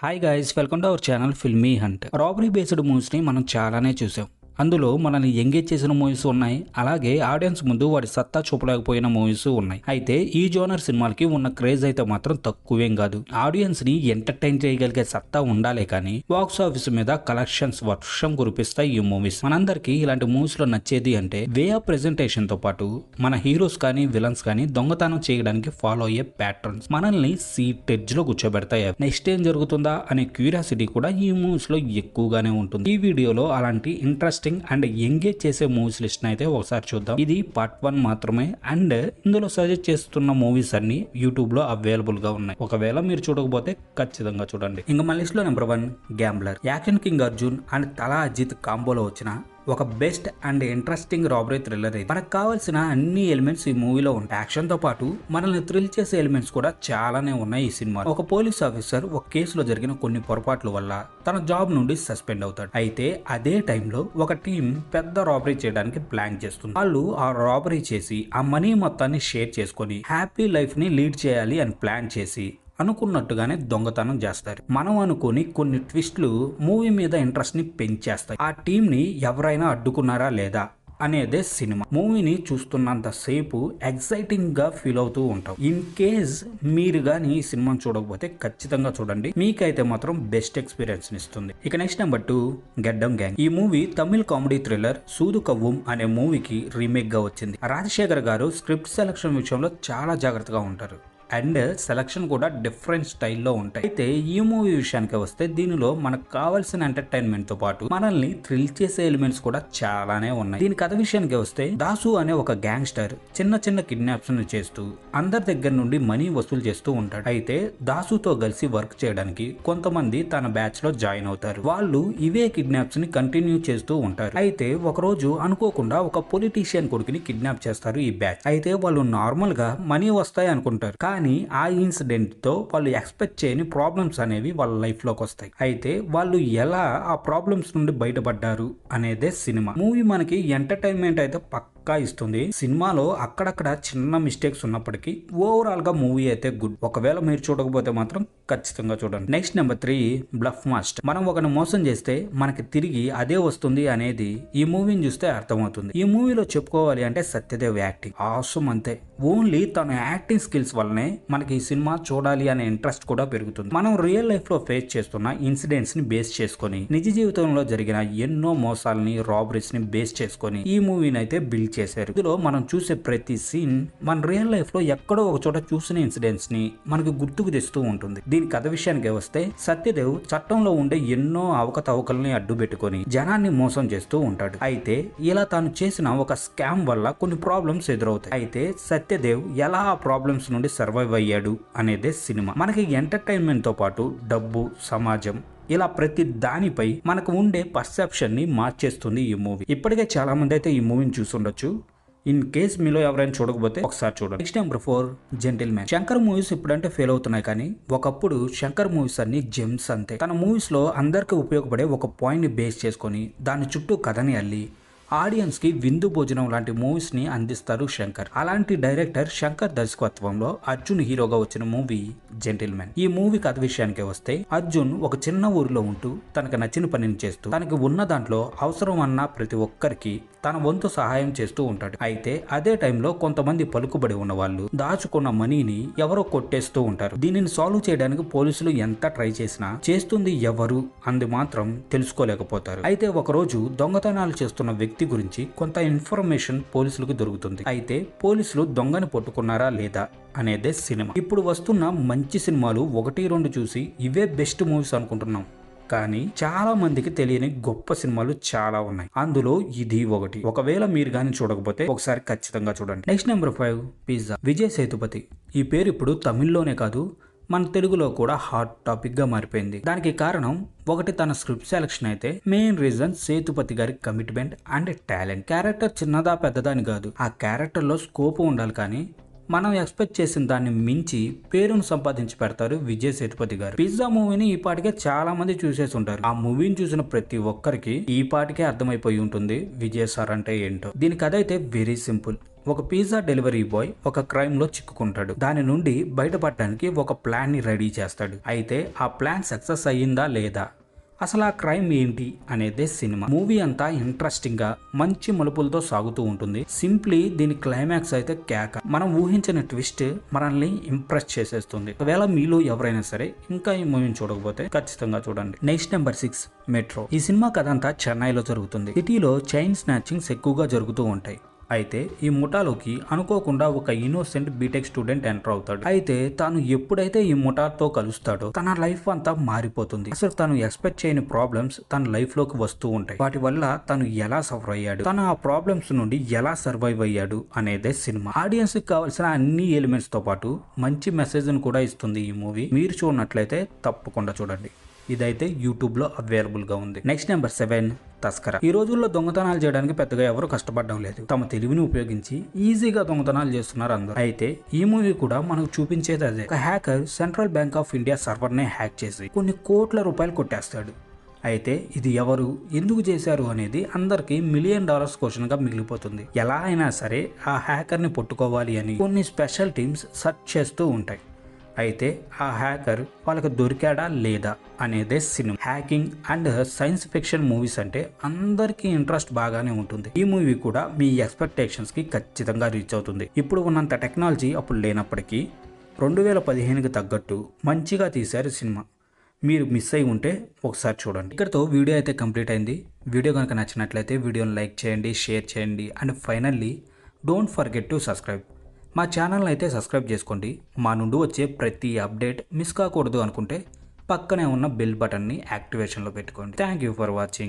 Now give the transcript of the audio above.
hi guys welcome to our channel filmy hunt robbery based మూవీస్ని మనం చాలానే చూసాం అందులో మనల్ని ఎంగేజ్ చేసిన మూవీస్ ఉన్నాయి అలాగే ఆడియన్స్ ముందు వాడి సత్తా చూపలేకపోయిన మూవీస్ ఉన్నాయి అయితే ఈ జోనర్ సినిమాలకి ఉన్న క్రేజ్ అయితే మాత్రం తక్కువేం కాదు ఆడియన్స్ ని ఎంటర్టైన్ చేయగలిగే సత్తా ఉండాలే కానీ బాక్స్ ఆఫీస్ మీద కలెక్షన్స్ వర్షం కురిపిస్తాయి ఈ మూవీస్ మనందరికి ఇలాంటి మూవీస్ లో నచ్చేది అంటే వే ఆఫ్ ప్రెజెంటేషన్ తో పాటు మన హీరోస్ కానీ విలన్స్ కానీ దొంగతనం చేయడానికి ఫాలో అయ్యే ప్యాటర్న్స్ మనల్ని సీట్ ఎడ్జ్ లో కూర్చోబెడతాయి నెక్స్ట్ ఏం జరుగుతుందా అనే క్యూరియాసిటీ కూడా ఈ మూవీస్ లో ఎక్కువగానే ఉంటుంది ఈ వీడియోలో అలాంటి ఇంట్రెస్ట్ ఇంట్రెస్టింగ్ అండ్ ఎంగేజ్ చేసే మూవీస్ లిస్ట్ అయితే ఒకసారి చూద్దాం ఇది పార్ట్ వన్ మాత్రమే అండ్ ఇందులో సజెస్ట్ చేస్తున్న మూవీస్ అన్ని యూట్యూబ్ లో అవైలబుల్ గా ఉన్నాయి ఒకవేళ మీరు చూడకపోతే ఖచ్చితంగా చూడండి ఇంకా మన లిస్ట్ లో number one gambler action king Arjun and Thala Ajith కాంబోలో వచ్చిన ఒక best and interesting robbery thriller ఇది మనకు కావాల్సిన అన్ని ఎలిమెంట్స్ ఈ మూవీలో ఉంటాయి యాక్షన్తో పాటు మనల్ని థ్రిల్ చేసే ఎలిమెంట్స్ కూడా చాలానే ఉన్నాయి ఈ సినిమా ఒక పోలీస్ ఆఫీసర్ ఒక కేసులో జరిగిన కొన్ని పొరపాట్ల వల్ల తన జాబ్ నుండి సస్పెండ్ అవుతాడు అయితే అదే టైంలో ఒక టీం పెద్ద రాబరీ చేయడానికి ప్లాన్ చేస్తుంది వాళ్ళు ఆ రాబరీ చేసి ఆ మనీ మొత్తాన్ని షేర్ చేసుకొని హ్యాపీ లైఫ్ ని లీడ్ చేయాలి అని ప్లాన్ చేసి అనుకున్నట్టుగానే దొంగతనం చేస్తారు మనం అనుకుని కొన్ని ట్విస్ట్లు మూవీ మీద ఇంట్రెస్ట్ని పెంచేస్తాయి ఆ టీంని ఎవరైనా అడ్డుకున్నారా లేదా అనేదే సినిమా మూవీని చూస్తున్నంత సేపు ఎగ్జైటింగ్గా ఫీల్ అవుతూ ఉంటాం ఇన్ కేస్ మీరు కానీ ఈ సినిమాను చూడకపోతే ఖచ్చితంగా చూడండి మీకైతే మాత్రం బెస్ట్ ఎక్స్పీరియన్స్ ఇస్తుంది ఇక next number two Gaddam gang ఈ movie Tamil comedy thriller Soodhu Kavvum అనే మూవీకి రీమేక్గా వచ్చింది రాజశేఖర్ గారు స్క్రిప్ట్ సెలక్షన్ విషయంలో చాలా జాగ్రత్తగా ఉంటారు అండ్ సెలక్షన్ కూడా డిఫరెంట్ స్టైల్లో ఉంటాయి అయితే ఈ మూవీ విషయానికి వస్తే దీనిలో మనకు కావాల్సిన ఎంటర్టైన్మెంట్ తో పాటు మనల్ని థ్రిల్ చేసే ఎలిమెంట్స్ కూడా చాలానే ఉన్నాయి దీని కథ విషయానికి వస్తే దాసు అనే ఒక గ్యాంగ్స్టర్ చిన్న చిన్న కిడ్నాప్స్ చేస్తూ అందరి దగ్గర నుండి మనీ వసూలు చేస్తూ ఉంటాడు అయితే దాసుతో కలిసి వర్క్ చేయడానికి కొంతమంది తన బ్యాచ్ లో జాయిన్ అవుతారు వాళ్ళు ఇవే కిడ్నాప్స్ ని కంటిన్యూ చేస్తూ ఉంటారు అయితే ఒకరోజు అనుకోకుండా ఒక పొలిటీషియన్ కొడుకుని కిడ్నాప్ చేస్తారు ఈ బ్యాచ్ అయితే వాళ్ళు నార్మల్ గా మనీ వస్తాయి అనుకుంటారు కానీ ఆ ఇన్సిడెంట్తో వాళ్ళు ఎక్స్పెక్ట్ చేయని ప్రాబ్లమ్స్ అనేవి వాళ్ళ లైఫ్లోకి వస్తాయి అయితే వాళ్ళు ఎలా ఆ ప్రాబ్లమ్స్ నుండి బయటపడ్డారు అనేదే సినిమా మూవీ మనకి ఎంటర్టైన్మెంట్ అయితే పక్కా ఇస్తుంది సినిమాలో అక్కడక్కడ చిన్న మిస్టేక్స్ ఉన్నప్పటికీ ఓవరాల్ గా మూవీ అయితే గుడ్ ఒకవేళ మీరు చూడకపోతే మాత్రం ఖచ్చితంగా చూడండి next number three bluff master మనం ఒకని మోసం చేస్తే మనకి తిరిగి అదే వస్తుంది అనేది ఈ మూవీని చూస్తే అర్థమవుతుంది ఈ మూవీలో చెప్పుకోవాలి అంటే సత్యదేవ్ యాక్టింగ్ ఆసం అంతే ఓన్లీ తన యాక్టింగ్ స్కిల్స్ వల్లనే వల్లనే మనకి ఈ సినిమా చూడాలి అనే ఇంట్రెస్ట్ కూడా పెరుగుతుంది మనం రియల్ లైఫ్ లో ఫేస్ చేస్తున్న ఇన్సిడెంట్స్ ని బేస్ చేసుకొని నిజ జీవితంలో జరిగిన ఎన్నో మోసాలని రాబరీస్ ని బేస్ చేసుకొని ఈ మూవీని అయితే బిల్డ్ చేశారు ఇందులో మనం చూసే ప్రతి సీన్ మన రియల్ లైఫ్ లో ఎక్కడో ఒక చోట చూసిన ఇన్సిడెంట్స్ ని మనకు గుర్తుకు తెస్తూ ఉంటుంది దీని కథ విషయానికి వస్తే సత్యదేవ్ చట్టంలో ఉండే ఎన్నో అవకతవకల్ని అడ్డు పెట్టుకొని జనాన్ని మోసం చేస్తూ ఉంటాడు అయితే ఇలా తాను చేసిన ఒక స్కామ్ వల్ల కొన్ని ప్రాబ్లమ్స్ ఎదురవుతాయి అయితే సత్యదేవ్ ఎలా ఆ ప్రాబ్లమ్స్ నుండి సర్వ్ సర్వైవ్ అయ్యాడు అనేదే సినిమా మనకి ఎంటర్టైన్మెంట్ తో పాటు డబ్బు సమాజం ఇలా ప్రతి దానిపై మనకు ఉండే పర్సెప్షన్ ని మార్చేస్తుంది ఈ మూవీ ఇప్పటికే చాలా మంది అయితే ఈ మూవీని చూసుండొచ్చు ఇన్ కేస్ మీలో ఎవరైనా చూడకపోతే ఒకసారి చూడండి next number four gentleman Shankar movies ఇప్పుడంటే ఫెయిల్ అవుతున్నాయి కానీ ఒకప్పుడు శంకర్ మూవీస్ అన్ని జెమ్స్ అంతే తన మూవీస్ లో అందరికీ ఉపయోగపడే ఒక పాయింట్ని బేస్ చేసుకొని దాని చుట్టూ కథని అల్లి ఆడియన్స్ కి విందు భోజనం లాంటి మూవీస్ని అందిస్తారు శంకర్ అలాంటి డైరెక్టర్ శంకర్ దర్శకత్వంలో అర్జున్ హీరోగా వచ్చిన మూవీ జెంటిల్మెన్ ఈ మూవీ కథ విషయానికి వస్తే అర్జున్ ఒక చిన్న ఊరిలో ఉంటూ తనకు నచ్చిన పనిని చేస్తూ తనకి ఉన్న దాంట్లో అవసరం అన్న ప్రతి ఒక్కరికి తన వంతు సహాయం చేస్తూ ఉంటాడు అయితే అదే టైంలో కొంతమంది పలుకుబడి ఉన్న వాళ్ళు దాచుకున్న మనీని ఎవరో కొట్టేస్తూ ఉంటారు దీనిని సాల్వ్ చేయడానికి పోలీసులు ఎంత ట్రై చేసినా చేస్తుంది ఎవరు అంది మాత్రం తెలుసుకోలేకపోతారు అయితే ఒకరోజు దొంగతనాలు చేస్తున్న వ్యక్తి వ్యక్తి గురించి కొంత ఇన్ఫర్మేషన్ పోలీసులకు దొరుకుతుంది అయితే పోలీసులు దొంగను పట్టుకున్నారా లేదా అనేదే సినిమా ఇప్పుడు వస్తున్న మంచి సినిమాలు ఒకటి రెండు చూసి ఇవే బెస్ట్ మూవీస్ అనుకుంటున్నాం కానీ చాలా మందికి తెలియని గొప్ప సినిమాలు చాలా ఉన్నాయి అందులో ఇది ఒకటి ఒకవేళ మీరు కానీ చూడకపోతే ఒకసారి ఖచ్చితంగా చూడండి next number five pizza Vijay Sethupathi ఈ పేరు ఇప్పుడు తమిళ్లోనే కాదు మన తెలుగులో కూడా హాట్ టాపిక్గా మారిపోయింది దానికి కారణం ఒకటి తన స్క్రిప్ట్ సెలక్షన్ అయితే మెయిన్ రీజన్ సేతుపతి గారి కమిట్మెంట్ అండ్ టాలెంట్ క్యారెక్టర్ చిన్నదా పెద్దదా అని కాదు ఆ క్యారెక్టర్లో స్కోప్ ఉండాలి కానీ మనం ఎక్స్పెక్ట్ చేసిన దాన్ని మించి పేరును సంపాదించి పెడతారు విజయ్ సేతుపతి గారు పిజ్జా మూవీని ఈ పాటికే చాలా మంది చూసేసి ఉంటారు ఆ మూవీని చూసిన ప్రతి ఒక్కరికి ఈ పాటికే అర్థమైపోయి ఉంటుంది విజయ్ సార్ అంటే ఏంటో దీని కథ అయితే వెరీ సింపుల్ ఒక పిజ్జా డెలివరీ బాయ్ ఒక క్రైమ్లో చిక్కుకుంటాడు దాని నుండి బయటపడడానికి ఒక ప్లాన్ని రెడీ చేస్తాడు అయితే ఆ ప్లాన్ సక్సెస్ అయ్యిందా లేదా అసలు ఆ క్రైమ్ ఏంటి అనేది సినిమా మూవీ అంతా ఇంట్రెస్టింగ్గా మంచి మలుపులతో సాగుతూ ఉంటుంది సింప్లీ దీని క్లైమాక్స్ అయితే కేక మనం ఊహించిన ట్విస్ట్ మనల్ని ఇంప్రెస్ చేసేస్తుంది ఒకవేళ మీలో ఎవరైనా సరే ఇంకా ఈ మూవీని చూడకపోతే ఖచ్చితంగా చూడండి నెక్స్ట్ నెంబర్ సిక్స్ మెట్రో ఈ సినిమా కథ అంతా చెన్నైలో జరుగుతుంది సిటీలో చైన్ స్నాచింగ్స్ ఎక్కువగా జరుగుతూ ఉంటాయి అయితే ఈ ముఠాలోకి అనుకోకుండా ఒక ఇన్నోసెంట్ బీటెక్ స్టూడెంట్ ఎంటర్ అవుతాడు అయితే తాను ఎప్పుడైతే ఈ ముఠాతో కలుస్తాడో తన లైఫ్ అంతా మారిపోతుంది అసలు తను ఎక్స్పెక్ట్ చేయని ప్రాబ్లమ్స్ తన లైఫ్ లోకి వస్తూ ఉంటాయి వాటి వల్ల తను ఎలా సఫర్ అయ్యాడు తను ఆ ప్రాబ్లమ్స్ నుండి ఎలా సర్వైవ్ అయ్యాడు అనేదే సినిమా ఆడియన్స్ కి కావాల్సిన అన్ని ఎలిమెంట్స్ తో పాటు మంచి మెసేజ్ ను కూడా ఇస్తుంది ఈ మూవీ మీరు చూడనట్లయితే తప్పకుండా చూడండి ఇదైతే యూట్యూబ్లో గా ఉంది నెక్స్ట్ నెంబర్ సెవెన్ తస్కర ఈ రోజుల్లో దొంగతనాలు చేయడానికి పెద్దగా ఎవరు కష్టపడడం లేదు తమ తెలివిని ఉపయోగించి ఈజీగా దొంగతనాలు చేస్తున్నారు అందరూ అయితే ఈ మూవీ కూడా మనకు చూపించేది అదే ఒక hacker central bank of India నే హ్యాక్ చేసి కొన్ని కోట్ల రూపాయలు కొట్టేస్తాడు అయితే ఇది ఎవరు ఎందుకు చేశారు అనేది అందరికీ మిలియన్ డాలర్స్ గా మిగిలిపోతుంది ఎలా అయినా సరే ఆ హ్యాకర్ని పట్టుకోవాలి అని కొన్ని స్పెషల్ టీమ్స్ సర్చ్ చేస్తూ ఉంటాయి అయితే ఆ హ్యాకర్ వాళ్ళకి దొరికాడా లేదా అనేదే సినిమా hacking and science fiction movies అంటే అందరికీ ఇంట్రెస్ట్ బాగానే ఉంటుంది ఈ మూవీ కూడా మీ ఎక్స్పెక్టేషన్స్ కి ఖచ్చితంగా రీచ్ అవుతుంది ఇప్పుడు ఉన్నంత టెక్నాలజీ అప్పుడు లేనప్పటికీ రెండు వేల పదిహేనుకి తగ్గట్టు మంచిగా తీశారు సినిమా మీరు మిస్ అయి ఉంటే ఒకసారి చూడండి ఇక్కడతో వీడియో అయితే కంప్లీట్ అయింది వీడియో కనుక నచ్చినట్లయితే వీడియోని లైక్ చేయండి షేర్ చేయండి and finally don't forget to subscribe మా ఛానల్ని అయితే సబ్స్క్రైబ్ చేసుకోండి మా నుండి వచ్చే ప్రతి అప్డేట్ మిస్ కాకూడదు అనుకుంటే పక్కనే ఉన్న బెల్ బటన్ని యాక్టివేషన్లో పెట్టుకోండి థ్యాంక్ యూ ఫర్ వాచింగ్